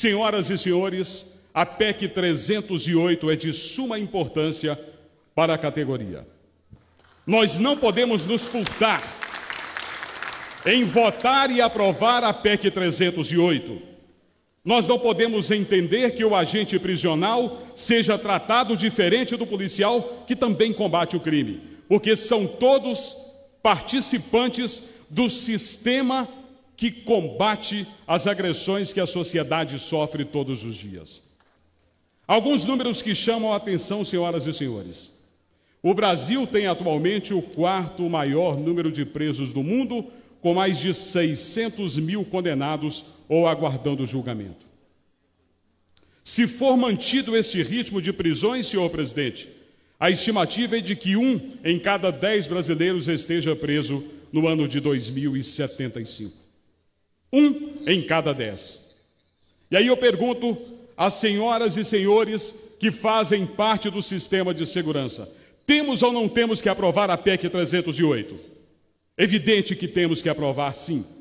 Senhoras e senhores, a PEC 308 é de suma importância para a categoria. Nós não podemos nos furtar em votar e aprovar a PEC 308. Nós não podemos entender que o agente prisional seja tratado diferente do policial que também combate o crime, porque são todos participantes do sistema que combate as agressões que a sociedade sofre todos os dias. Alguns números que chamam a atenção, senhoras e senhores. O Brasil tem atualmente o quarto maior número de presos do mundo, com mais de 600 mil condenados ou aguardando julgamento. Se for mantido este ritmo de prisões, senhor presidente, a estimativa é de que um em cada dez brasileiros esteja preso no ano de 2075. Um em cada dez. E aí eu pergunto às senhoras e senhores que fazem parte do sistema de segurança: temos ou não temos que aprovar a PEC 308? Evidente que temos que aprovar, sim.